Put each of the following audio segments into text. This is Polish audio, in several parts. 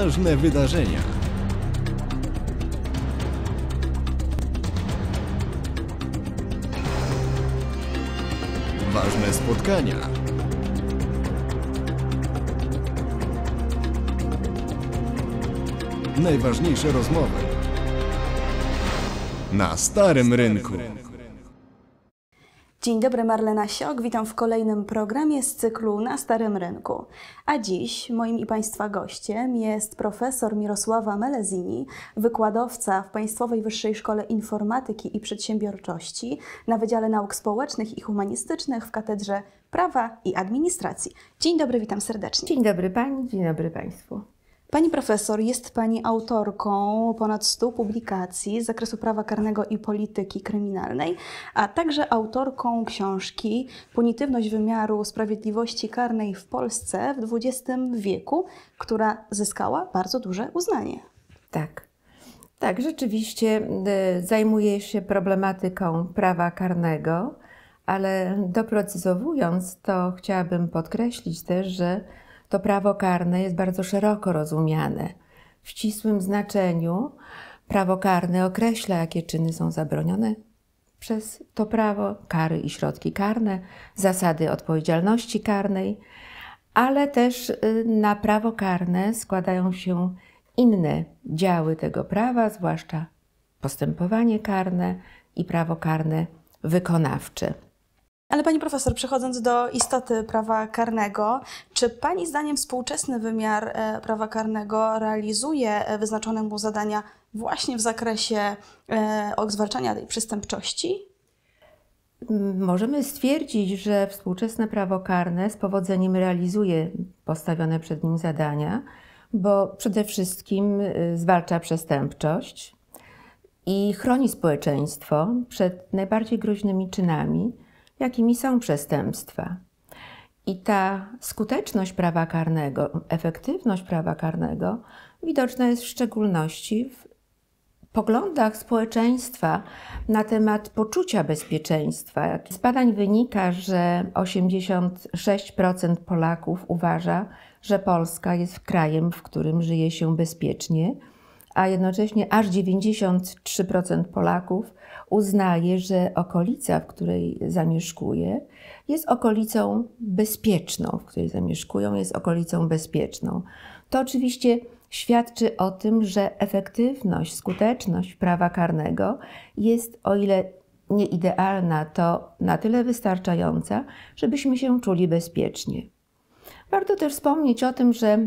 ważne wydarzenia. Ważne spotkania. Najważniejsze rozmowy. Na starym rynku. Dzień dobry, Marlena Siok, witam w kolejnym programie z cyklu Na Starym Rynku. A dziś moim i Państwa gościem jest profesor Mirosława Melezini, wykładowca w Państwowej Wyższej Szkole Informatyki i Przedsiębiorczości na Wydziale Nauk Społecznych i Humanistycznych w Katedrze Prawa i Administracji. Dzień dobry, witam serdecznie. Dzień dobry Pani, dzień dobry Państwu. Pani profesor, jest Pani autorką ponad 100 publikacji z zakresu prawa karnego i polityki kryminalnej, a także autorką książki Punitywność wymiaru sprawiedliwości karnej w Polsce w XX wieku, która zyskała bardzo duże uznanie. Tak. Tak, rzeczywiście y, zajmuję się problematyką prawa karnego, ale doprecyzowując to, chciałabym podkreślić też, że to prawo karne jest bardzo szeroko rozumiane. W ścisłym znaczeniu prawo karne określa, jakie czyny są zabronione przez to prawo, kary i środki karne, zasady odpowiedzialności karnej, ale też y, na prawo karne składają się inne działy tego prawa, zwłaszcza postępowanie karne i prawo karne wykonawcze. Ale pani profesor, przechodząc do istoty prawa karnego, czy pani zdaniem współczesny wymiar e, prawa karnego realizuje e, wyznaczone mu zadania właśnie w zakresie e, zwalczania tej przestępczości? Możemy stwierdzić, że współczesne prawo karne z powodzeniem realizuje postawione przed nim zadania, bo przede wszystkim zwalcza przestępczość i chroni społeczeństwo przed najbardziej groźnymi czynami, jakimi są przestępstwa. I ta skuteczność prawa karnego, efektywność prawa karnego widoczna jest w szczególności w poglądach społeczeństwa na temat poczucia bezpieczeństwa. Z badań wynika, że 86% Polaków uważa, że Polska jest krajem, w którym żyje się bezpiecznie a jednocześnie aż 93% Polaków uznaje, że okolica, w której zamieszkuje, jest okolicą bezpieczną, w której zamieszkują, jest okolicą bezpieczną. To oczywiście świadczy o tym, że efektywność, skuteczność prawa karnego jest, o ile nie idealna, to na tyle wystarczająca, żebyśmy się czuli bezpiecznie. Warto też wspomnieć o tym, że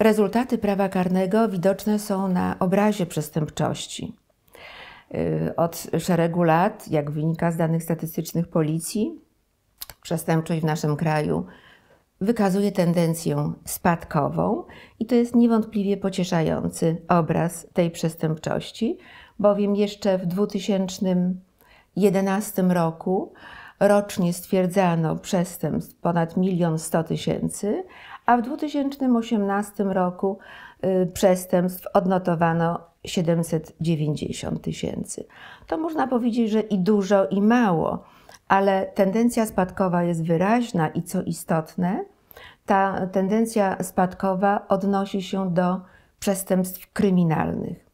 Rezultaty prawa karnego widoczne są na obrazie przestępczości. Y, od szeregu lat, jak wynika z danych statystycznych policji, przestępczość w naszym kraju wykazuje tendencję spadkową i to jest niewątpliwie pocieszający obraz tej przestępczości, bowiem jeszcze w 2011 roku rocznie stwierdzano przestępstw ponad milion sto tysięcy, a w 2018 roku y, przestępstw odnotowano 790 tysięcy. To można powiedzieć, że i dużo, i mało, ale tendencja spadkowa jest wyraźna i co istotne, ta tendencja spadkowa odnosi się do przestępstw kryminalnych,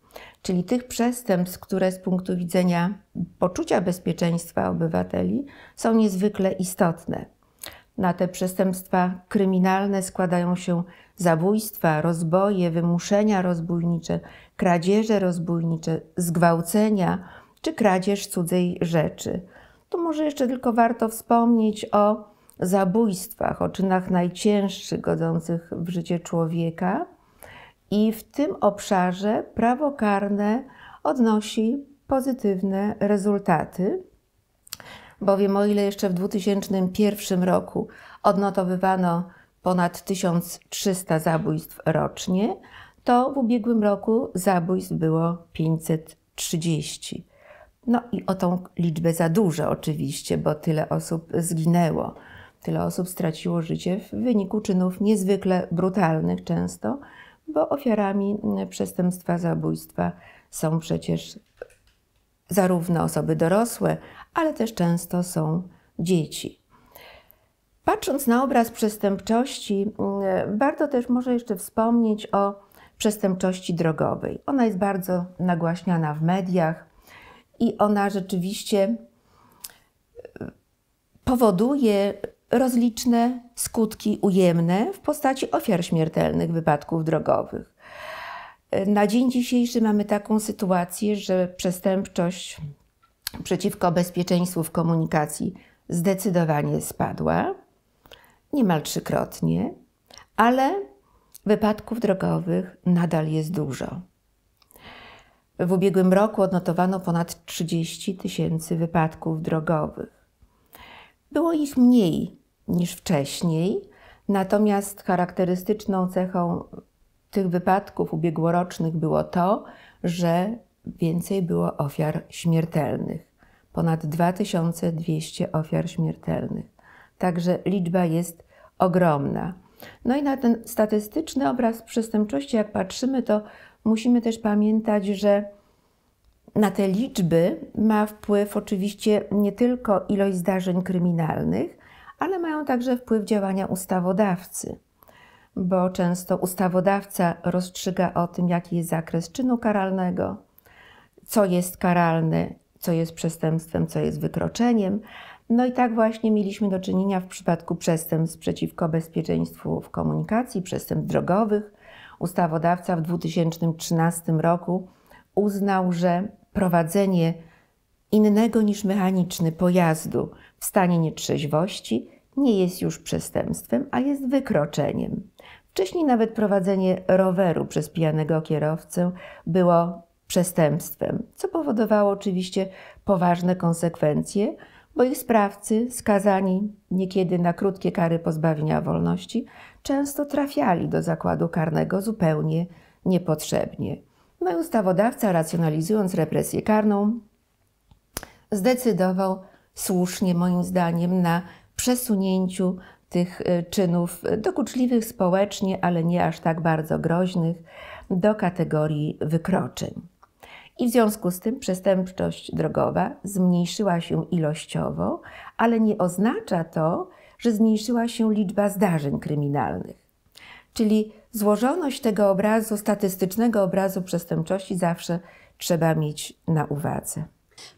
czyli tych przestępstw, które z punktu widzenia poczucia bezpieczeństwa obywateli są niezwykle istotne. Na te przestępstwa kryminalne składają się zabójstwa, rozboje, wymuszenia rozbójnicze, kradzieże rozbójnicze, zgwałcenia czy kradzież cudzej rzeczy. Tu może jeszcze tylko warto wspomnieć o zabójstwach, o czynach najcięższych godzących w życie człowieka. I w tym obszarze prawo karne odnosi pozytywne rezultaty bowiem o ile jeszcze w 2001 roku odnotowywano ponad 1300 zabójstw rocznie, to w ubiegłym roku zabójstw było 530. No i o tą liczbę za dużo oczywiście, bo tyle osób zginęło, tyle osób straciło życie w wyniku czynów niezwykle brutalnych często, bo ofiarami przestępstwa zabójstwa są przecież zarówno osoby dorosłe, ale też często są dzieci. Patrząc na obraz przestępczości, mm, warto też może jeszcze wspomnieć o przestępczości drogowej. Ona jest bardzo nagłaśniana w mediach i ona rzeczywiście e, powoduje rozliczne skutki ujemne w postaci ofiar śmiertelnych wypadków drogowych. E, na dzień dzisiejszy mamy taką sytuację, że przestępczość przeciwko bezpieczeństwu w komunikacji zdecydowanie spadła, niemal trzykrotnie, ale wypadków drogowych nadal jest dużo. W ubiegłym roku odnotowano ponad 30 tysięcy wypadków drogowych. Było ich mniej niż wcześniej, natomiast charakterystyczną cechą tych wypadków ubiegłorocznych było to, że więcej było ofiar śmiertelnych. Ponad 2200 ofiar śmiertelnych. Także liczba jest ogromna. No i na ten statystyczny obraz przestępczości, jak patrzymy, to musimy też pamiętać, że na te liczby ma wpływ oczywiście nie tylko ilość zdarzeń kryminalnych, ale mają także wpływ działania ustawodawcy, bo często ustawodawca rozstrzyga o tym, jaki jest zakres czynu karalnego, co jest karalne, co jest przestępstwem, co jest wykroczeniem. No i tak właśnie mieliśmy do czynienia w przypadku przestępstw przeciwko bezpieczeństwu w komunikacji, przestępstw drogowych. Ustawodawca w 2013 roku uznał, że prowadzenie innego niż mechaniczny pojazdu w stanie nietrzeźwości nie jest już przestępstwem, a jest wykroczeniem. Wcześniej nawet prowadzenie roweru przez pijanego kierowcę było przestępstwem, co powodowało oczywiście poważne konsekwencje, bo ich sprawcy, skazani niekiedy na krótkie kary pozbawienia wolności, często trafiali do zakładu karnego zupełnie niepotrzebnie. No i ustawodawca, racjonalizując represję karną, zdecydował słusznie, moim zdaniem, na przesunięciu tych y, czynów dokuczliwych społecznie, ale nie aż tak bardzo groźnych, do kategorii wykroczeń i w związku z tym przestępczość drogowa zmniejszyła się ilościowo, ale nie oznacza to, że zmniejszyła się liczba zdarzeń kryminalnych. Czyli złożoność tego obrazu, statystycznego obrazu przestępczości zawsze trzeba mieć na uwadze.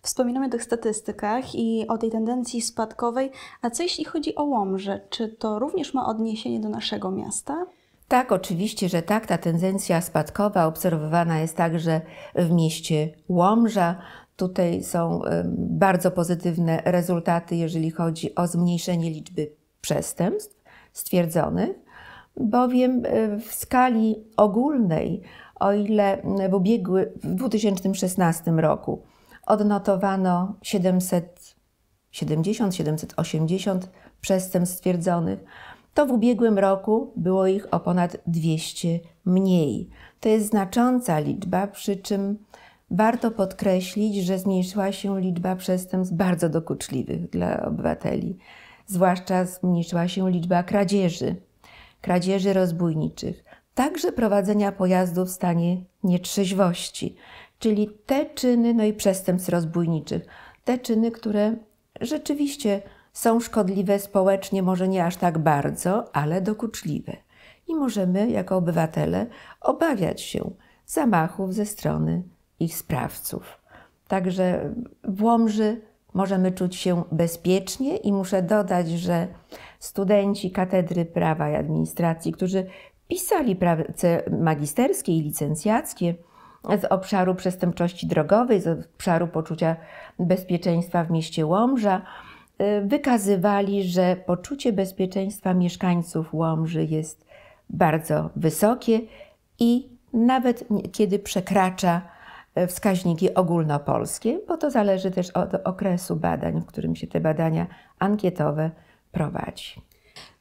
Wspominamy o tych statystykach i o tej tendencji spadkowej, a co jeśli chodzi o Łomże? Czy to również ma odniesienie do naszego miasta? Tak, oczywiście, że tak. Ta tendencja spadkowa obserwowana jest także w mieście Łomża. Tutaj są bardzo pozytywne rezultaty, jeżeli chodzi o zmniejszenie liczby przestępstw stwierdzonych, bowiem e, w skali ogólnej, o ile w ubiegły, w 2016 roku odnotowano 770-780 przestępstw stwierdzonych, to w ubiegłym roku było ich o ponad 200 mniej. To jest znacząca liczba, przy czym warto podkreślić, że zmniejszyła się liczba przestępstw bardzo dokuczliwych dla obywateli. Zwłaszcza zmniejszyła się liczba kradzieży, kradzieży rozbójniczych, także prowadzenia pojazdów w stanie nietrzeźwości, czyli te czyny, no i przestępstw rozbójniczych, te czyny, które rzeczywiście są szkodliwe społecznie, może nie aż tak bardzo, ale dokuczliwe. I możemy, jako obywatele, obawiać się zamachów ze strony ich sprawców. Także w Łomży możemy czuć się bezpiecznie i muszę dodać, że studenci Katedry Prawa i Administracji, którzy pisali prace magisterskie i licencjackie z obszaru przestępczości drogowej, z obszaru poczucia bezpieczeństwa w mieście Łomża, Y, wykazywali, że poczucie bezpieczeństwa mieszkańców Łomży jest bardzo wysokie i nawet kiedy przekracza y, wskaźniki ogólnopolskie, bo to zależy też od okresu badań, w którym się te badania ankietowe prowadzi.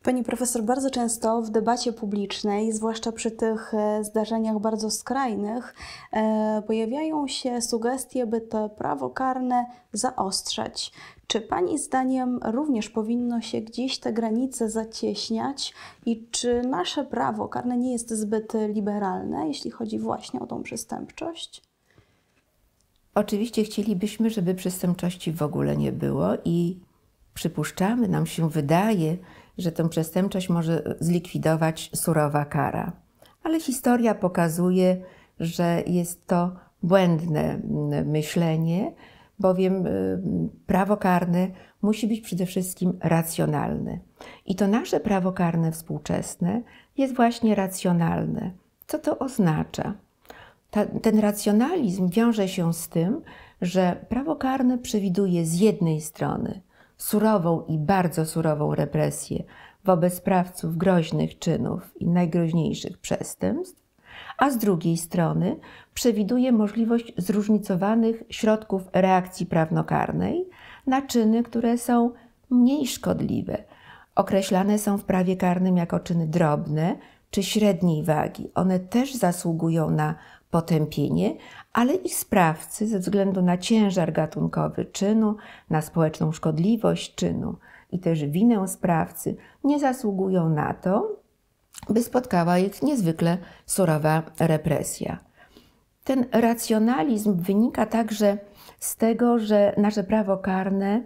Pani profesor, bardzo często w debacie publicznej, zwłaszcza przy tych e, zdarzeniach bardzo skrajnych, e, pojawiają się sugestie, by to prawo karne zaostrzać. Czy Pani zdaniem również powinno się gdzieś te granice zacieśniać i czy nasze prawo karne nie jest zbyt liberalne, jeśli chodzi właśnie o tą przestępczość? Oczywiście chcielibyśmy, żeby przestępczości w ogóle nie było i przypuszczamy, nam się wydaje, że tę przestępczość może zlikwidować surowa kara. Ale historia pokazuje, że jest to błędne mm, myślenie, bowiem y, prawo karne musi być przede wszystkim racjonalne. I to nasze prawo karne współczesne jest właśnie racjonalne. Co to oznacza? Ta, ten racjonalizm wiąże się z tym, że prawo karne przewiduje z jednej strony surową i bardzo surową represję wobec sprawców groźnych czynów i najgroźniejszych przestępstw, a z drugiej strony przewiduje możliwość zróżnicowanych środków reakcji prawnokarnej na czyny, które są mniej szkodliwe. Określane są w prawie karnym jako czyny drobne czy średniej wagi. One też zasługują na potępienie, ale ich sprawcy ze względu na ciężar gatunkowy czynu, na społeczną szkodliwość czynu i też winę sprawcy nie zasługują na to, by spotkała ich niezwykle surowa represja. Ten racjonalizm wynika także z tego, że nasze prawo karne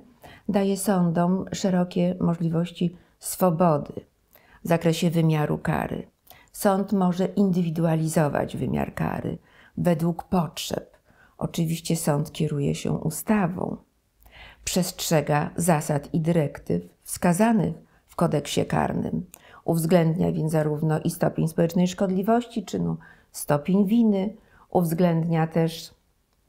daje sądom szerokie możliwości swobody w zakresie wymiaru kary. Sąd może indywidualizować wymiar kary, według potrzeb. Oczywiście sąd kieruje się ustawą. Przestrzega zasad i dyrektyw wskazanych w kodeksie karnym. Uwzględnia więc zarówno i stopień społecznej szkodliwości czynu, stopień winy, uwzględnia też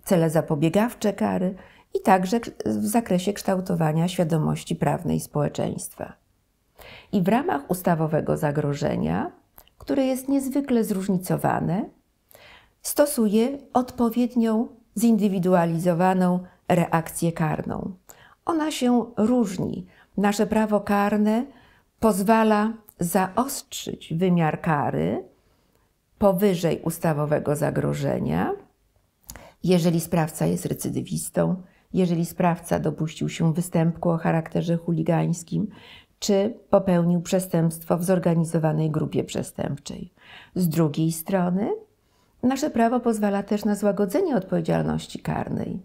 cele zapobiegawcze kary i także w zakresie kształtowania świadomości prawnej społeczeństwa. I w ramach ustawowego zagrożenia, które jest niezwykle zróżnicowane, stosuje odpowiednią, zindywidualizowaną reakcję karną. Ona się różni. Nasze prawo karne pozwala zaostrzyć wymiar kary powyżej ustawowego zagrożenia, jeżeli sprawca jest recydywistą, jeżeli sprawca dopuścił się występku o charakterze chuligańskim, czy popełnił przestępstwo w zorganizowanej grupie przestępczej. Z drugiej strony, Nasze prawo pozwala też na złagodzenie odpowiedzialności karnej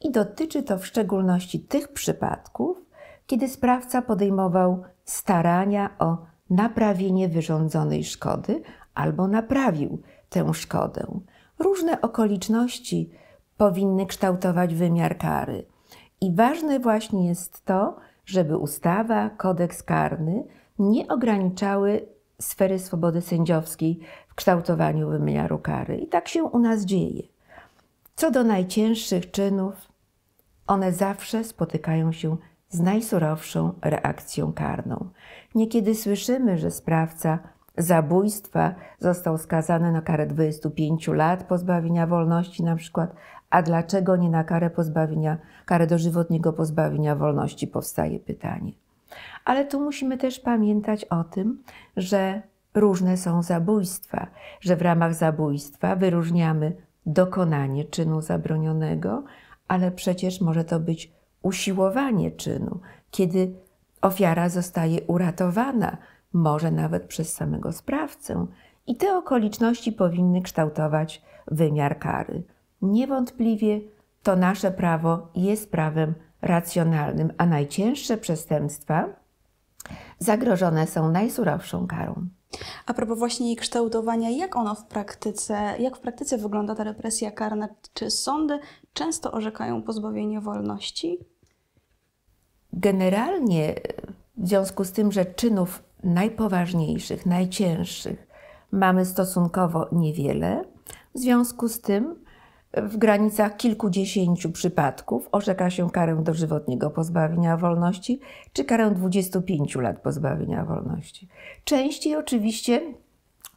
i dotyczy to w szczególności tych przypadków, kiedy sprawca podejmował starania o naprawienie wyrządzonej szkody albo naprawił tę szkodę. Różne okoliczności powinny kształtować wymiar kary. I ważne właśnie jest to, żeby ustawa, kodeks karny nie ograniczały sfery swobody sędziowskiej kształtowaniu wymiaru kary. I tak się u nas dzieje. Co do najcięższych czynów, one zawsze spotykają się z najsurowszą reakcją karną. Niekiedy słyszymy, że sprawca zabójstwa został skazany na karę 25 lat pozbawienia wolności na przykład, a dlaczego nie na karę pozbawienia, karę dożywotniego pozbawienia wolności powstaje pytanie. Ale tu musimy też pamiętać o tym, że różne są zabójstwa, że w ramach zabójstwa wyróżniamy dokonanie czynu zabronionego, ale przecież może to być usiłowanie czynu, kiedy ofiara zostaje uratowana, może nawet przez samego sprawcę, i te okoliczności powinny kształtować wymiar kary. Niewątpliwie to nasze prawo jest prawem racjonalnym, a najcięższe przestępstwa zagrożone są najsurowszą karą. A propos właśnie jej kształtowania, jak ono w praktyce, jak w praktyce wygląda ta represja karna? Czy sądy często orzekają pozbawienie wolności? Generalnie w związku z tym, że czynów najpoważniejszych, najcięższych mamy stosunkowo niewiele, w związku z tym w granicach kilkudziesięciu przypadków orzeka się karę dożywotniego pozbawienia wolności czy karę 25 lat pozbawienia wolności. Częściej oczywiście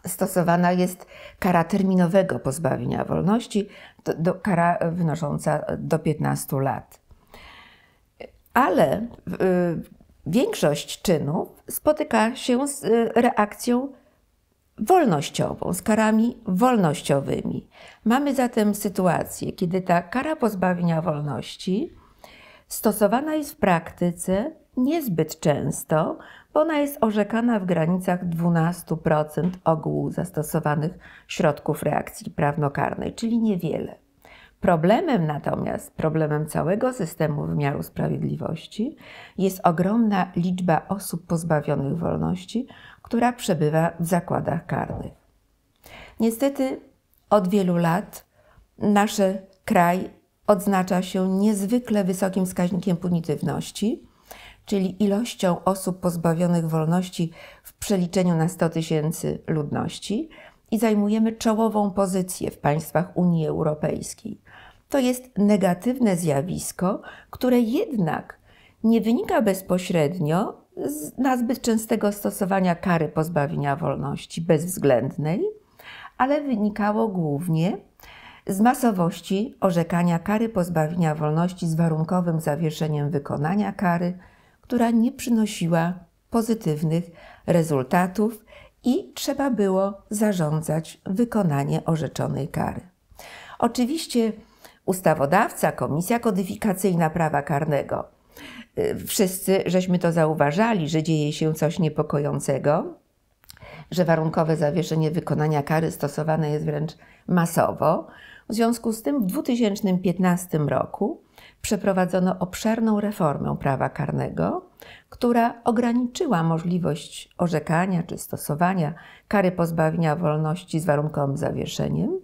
stosowana jest kara terminowego pozbawienia wolności, do, do, kara wynosząca do 15 lat. Ale y, większość czynów spotyka się z y, reakcją wolnościową, z karami wolnościowymi. Mamy zatem sytuację, kiedy ta kara pozbawienia wolności stosowana jest w praktyce niezbyt często, bo ona jest orzekana w granicach 12% ogółu zastosowanych środków reakcji prawnokarnej, czyli niewiele. Problemem natomiast, problemem całego systemu wymiaru sprawiedliwości jest ogromna liczba osób pozbawionych wolności, która przebywa w zakładach karnych. Niestety od wielu lat nasz kraj odznacza się niezwykle wysokim wskaźnikiem punitywności, czyli ilością osób pozbawionych wolności w przeliczeniu na 100 tysięcy ludności i zajmujemy czołową pozycję w państwach Unii Europejskiej. To jest negatywne zjawisko, które jednak nie wynika bezpośrednio z nazbyt częstego stosowania kary pozbawienia wolności bezwzględnej, ale wynikało głównie z masowości orzekania kary pozbawienia wolności z warunkowym zawieszeniem wykonania kary, która nie przynosiła pozytywnych rezultatów i trzeba było zarządzać wykonanie orzeczonej kary. Oczywiście ustawodawca, Komisja Kodyfikacyjna Prawa Karnego Y, wszyscy żeśmy to zauważali, że dzieje się coś niepokojącego, że warunkowe zawieszenie wykonania kary stosowane jest wręcz masowo. W związku z tym w 2015 roku przeprowadzono obszerną reformę prawa karnego, która ograniczyła możliwość orzekania czy stosowania kary pozbawienia wolności z warunkowym zawieszeniem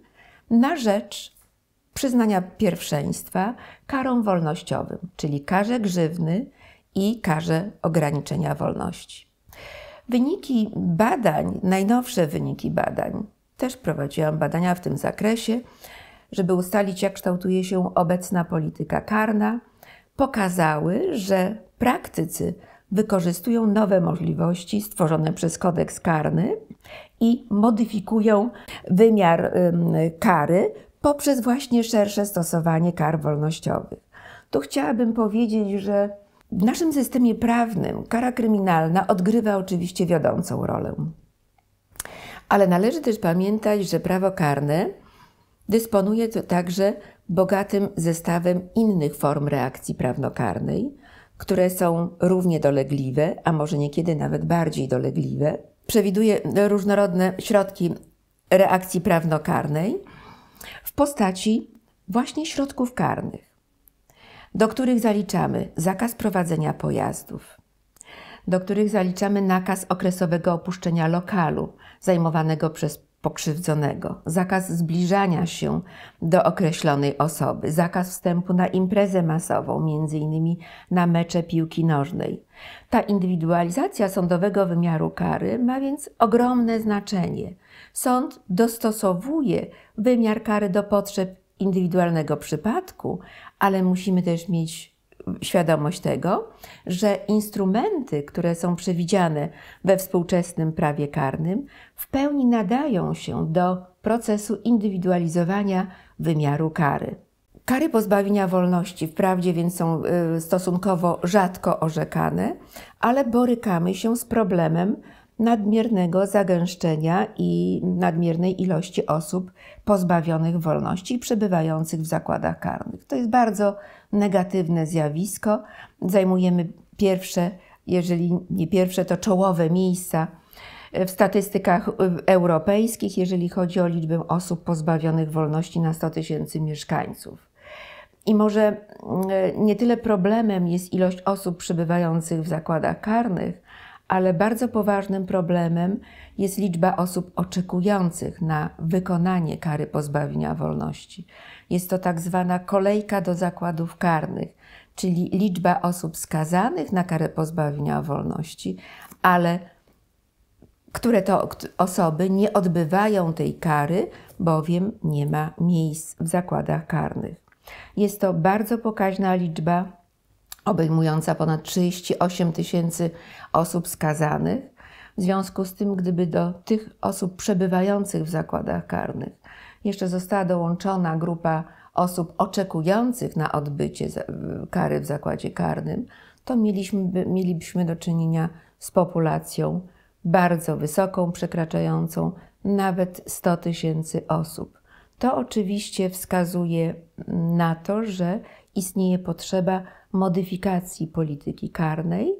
na rzecz przyznania pierwszeństwa karą wolnościowym, czyli karze grzywny i karze ograniczenia wolności. Wyniki badań, najnowsze wyniki badań, też prowadziłam badania w tym zakresie, żeby ustalić, jak kształtuje się obecna polityka karna, pokazały, że praktycy wykorzystują nowe możliwości stworzone przez kodeks karny i modyfikują wymiar kary poprzez właśnie szersze stosowanie kar wolnościowych. Tu chciałabym powiedzieć, że w naszym systemie prawnym kara kryminalna odgrywa oczywiście wiodącą rolę. Ale należy też pamiętać, że prawo karne dysponuje także bogatym zestawem innych form reakcji prawnokarnej, które są równie dolegliwe, a może niekiedy nawet bardziej dolegliwe. Przewiduje różnorodne środki reakcji prawnokarnej, w postaci właśnie środków karnych, do których zaliczamy zakaz prowadzenia pojazdów, do których zaliczamy nakaz okresowego opuszczenia lokalu zajmowanego przez pokrzywdzonego, zakaz zbliżania się do określonej osoby, zakaz wstępu na imprezę masową, między innymi na mecze piłki nożnej. Ta indywidualizacja sądowego wymiaru kary ma więc ogromne znaczenie Sąd dostosowuje wymiar kary do potrzeb indywidualnego przypadku, ale musimy też mieć świadomość tego, że instrumenty, które są przewidziane we współczesnym prawie karnym, w pełni nadają się do procesu indywidualizowania wymiaru kary. Kary pozbawienia wolności wprawdzie więc są y, stosunkowo rzadko orzekane, ale borykamy się z problemem nadmiernego zagęszczenia i nadmiernej ilości osób pozbawionych wolności i przebywających w zakładach karnych. To jest bardzo negatywne zjawisko. Zajmujemy pierwsze, jeżeli nie pierwsze, to czołowe miejsca w statystykach europejskich, jeżeli chodzi o liczbę osób pozbawionych wolności na 100 tysięcy mieszkańców. I może mm, nie tyle problemem jest ilość osób przebywających w zakładach karnych, ale bardzo poważnym problemem jest liczba osób oczekujących na wykonanie kary pozbawienia wolności. Jest to tak zwana kolejka do zakładów karnych, czyli liczba osób skazanych na karę pozbawienia wolności, ale które to osoby nie odbywają tej kary, bowiem nie ma miejsc w zakładach karnych. Jest to bardzo pokaźna liczba obejmująca ponad 38 tysięcy osób skazanych. W związku z tym, gdyby do tych osób przebywających w zakładach karnych jeszcze została dołączona grupa osób oczekujących na odbycie kary w zakładzie karnym, to mieliśmy, mielibyśmy do czynienia z populacją bardzo wysoką, przekraczającą nawet 100 tysięcy osób. To oczywiście wskazuje na to, że istnieje potrzeba modyfikacji polityki karnej,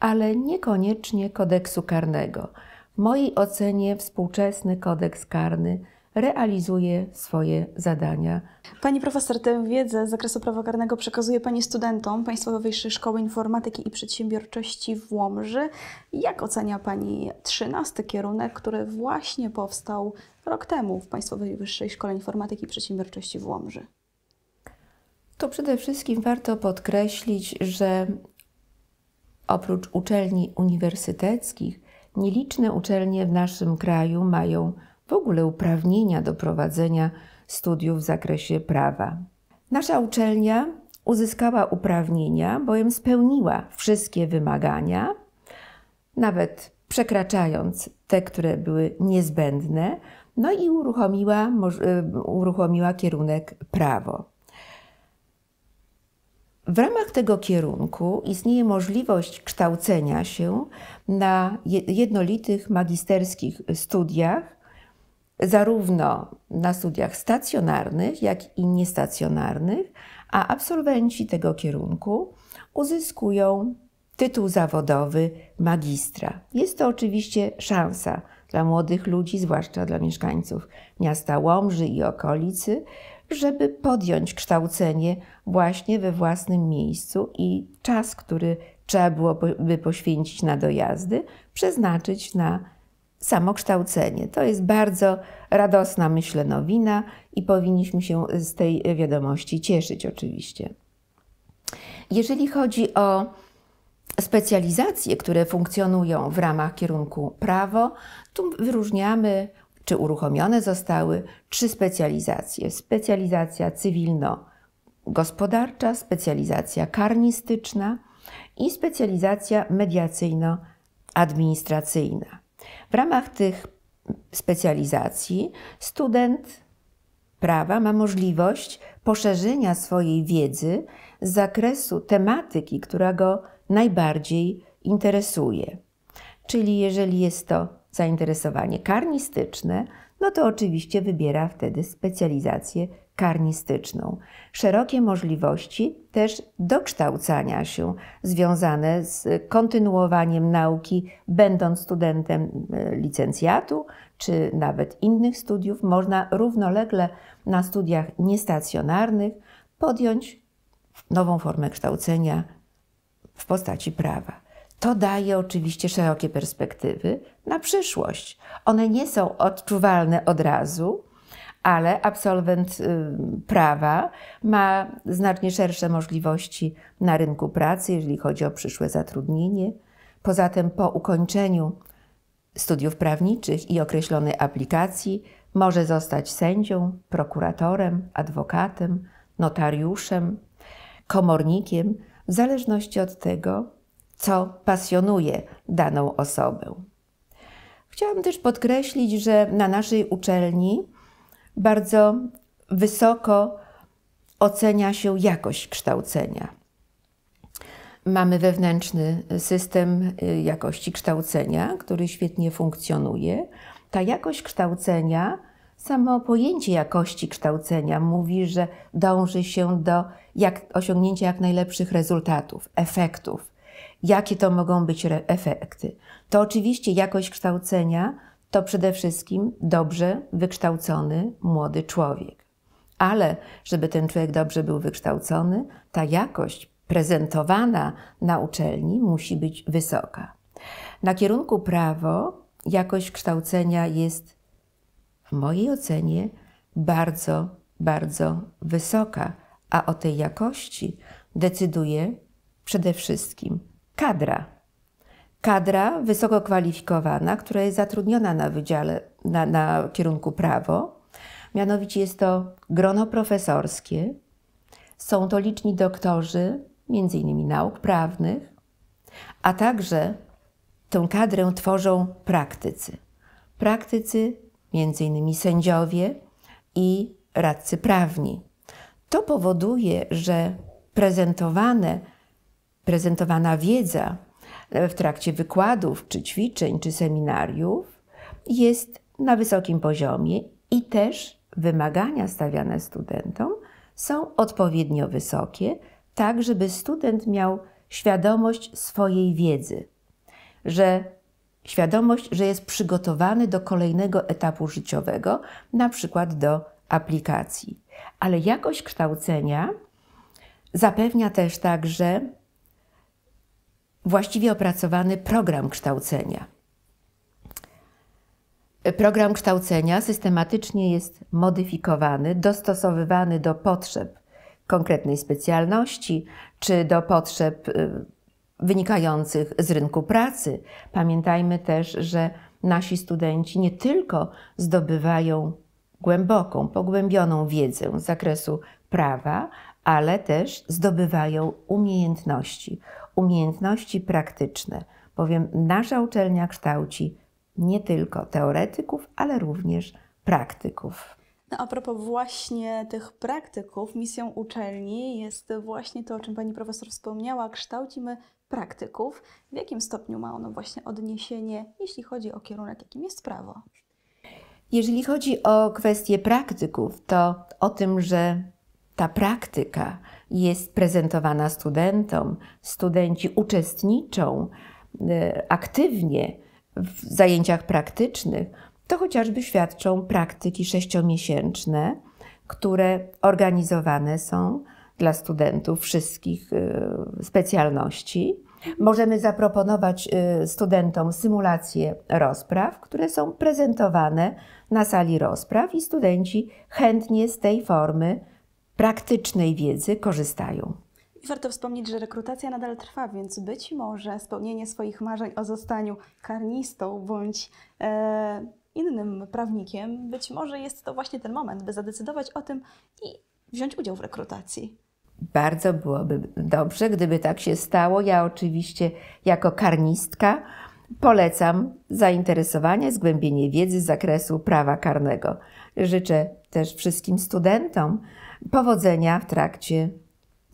ale niekoniecznie kodeksu karnego. W mojej ocenie współczesny kodeks karny realizuje swoje zadania. Pani profesor, tę wiedzę z zakresu prawa karnego przekazuje Pani studentom Państwowej Wyższej Szkoły Informatyki i Przedsiębiorczości w Łomży. Jak ocenia Pani trzynasty kierunek, który właśnie powstał rok temu w Państwowej Wyższej Szkole Informatyki i Przedsiębiorczości w Łomży? To przede wszystkim warto podkreślić, że oprócz uczelni uniwersyteckich, nieliczne uczelnie w naszym kraju mają w ogóle uprawnienia do prowadzenia studiów w zakresie prawa. Nasza uczelnia uzyskała uprawnienia, bowiem spełniła wszystkie wymagania, nawet przekraczając te, które były niezbędne, no i uruchomiła, e, uruchomiła kierunek prawo. W ramach tego kierunku istnieje możliwość kształcenia się na jednolitych magisterskich studiach, zarówno na studiach stacjonarnych, jak i niestacjonarnych, a absolwenci tego kierunku uzyskują tytuł zawodowy magistra. Jest to oczywiście szansa dla młodych ludzi, zwłaszcza dla mieszkańców miasta Łomży i okolicy, żeby podjąć kształcenie właśnie we własnym miejscu i czas, który trzeba byłoby poświęcić na dojazdy, przeznaczyć na samokształcenie. To jest bardzo radosna, myślę, nowina i powinniśmy się z tej wiadomości cieszyć oczywiście. Jeżeli chodzi o specjalizacje, które funkcjonują w ramach kierunku prawo, tu wyróżniamy czy uruchomione zostały trzy specjalizacje: specjalizacja cywilno-gospodarcza, specjalizacja karnistyczna i specjalizacja mediacyjno-administracyjna. W ramach tych specjalizacji student prawa ma możliwość poszerzenia swojej wiedzy z zakresu tematyki, która go najbardziej interesuje. Czyli jeżeli jest to zainteresowanie karnistyczne, no to oczywiście wybiera wtedy specjalizację karnistyczną. Szerokie możliwości też dokształcania się związane z kontynuowaniem nauki, będąc studentem e, licencjatu czy nawet innych studiów, można równolegle na studiach niestacjonarnych podjąć nową formę kształcenia w postaci prawa. To daje oczywiście szerokie perspektywy na przyszłość. One nie są odczuwalne od razu, ale absolwent y, prawa ma znacznie szersze możliwości na rynku pracy, jeżeli chodzi o przyszłe zatrudnienie. Poza tym, po ukończeniu studiów prawniczych i określonej aplikacji, może zostać sędzią, prokuratorem, adwokatem, notariuszem, komornikiem, w zależności od tego, co pasjonuje daną osobę. Chciałam też podkreślić, że na naszej uczelni bardzo wysoko ocenia się jakość kształcenia. Mamy wewnętrzny system y, jakości kształcenia, który świetnie funkcjonuje. Ta jakość kształcenia, samo pojęcie jakości kształcenia mówi, że dąży się do jak, osiągnięcia jak najlepszych rezultatów, efektów Jakie to mogą być efekty? To oczywiście jakość kształcenia to przede wszystkim dobrze wykształcony młody człowiek. Ale żeby ten człowiek dobrze był wykształcony, ta jakość prezentowana na uczelni musi być wysoka. Na kierunku prawo jakość kształcenia jest w mojej ocenie bardzo, bardzo wysoka, a o tej jakości decyduje przede wszystkim kadra. Kadra wysoko kwalifikowana, która jest zatrudniona na wydziale, na, na kierunku prawo. Mianowicie jest to grono profesorskie, są to liczni doktorzy, między innymi nauk prawnych, a także tę kadrę tworzą praktycy. Praktycy, między innymi sędziowie i radcy prawni. To powoduje, że prezentowane prezentowana wiedza e, w trakcie wykładów, czy ćwiczeń, czy seminariów jest na wysokim poziomie i też wymagania stawiane studentom są odpowiednio wysokie, tak żeby student miał świadomość swojej wiedzy, że świadomość, że jest przygotowany do kolejnego etapu życiowego, na przykład do aplikacji. Ale jakość kształcenia zapewnia też także właściwie opracowany program kształcenia. Program kształcenia systematycznie jest modyfikowany, dostosowywany do potrzeb konkretnej specjalności czy do potrzeb y, wynikających z rynku pracy. Pamiętajmy też, że nasi studenci nie tylko zdobywają głęboką, pogłębioną wiedzę z zakresu prawa, ale też zdobywają umiejętności, umiejętności praktyczne, bowiem nasza uczelnia kształci nie tylko teoretyków, ale również praktyków. No a propos właśnie tych praktyków, misją uczelni jest właśnie to, o czym pani profesor wspomniała. Kształcimy praktyków. W jakim stopniu ma ono właśnie odniesienie, jeśli chodzi o kierunek, jakim jest prawo? Jeżeli chodzi o kwestie praktyków, to o tym, że ta praktyka jest prezentowana studentom, studenci uczestniczą e, aktywnie w zajęciach praktycznych, to chociażby świadczą praktyki sześciomiesięczne, które organizowane są dla studentów wszystkich e, specjalności. Możemy zaproponować e, studentom symulacje rozpraw, które są prezentowane na sali rozpraw i studenci chętnie z tej formy praktycznej wiedzy korzystają. I warto wspomnieć, że rekrutacja nadal trwa, więc być może spełnienie swoich marzeń o zostaniu karnistą bądź e, innym prawnikiem, być może jest to właśnie ten moment, by zadecydować o tym i wziąć udział w rekrutacji. Bardzo byłoby dobrze, gdyby tak się stało. Ja oczywiście jako karnistka polecam zainteresowanie, zgłębienie wiedzy z zakresu prawa karnego. Życzę też wszystkim studentom, Powodzenia w trakcie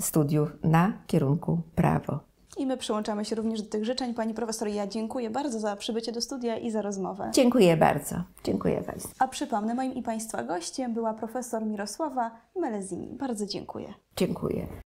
studiów na kierunku prawo. I my przyłączamy się również do tych życzeń. Pani profesor, ja dziękuję bardzo za przybycie do studia i za rozmowę. Dziękuję bardzo. Dziękuję Państwu. A przypomnę, moim i Państwa gościem była profesor Mirosława Melezini. Bardzo dziękuję. Dziękuję.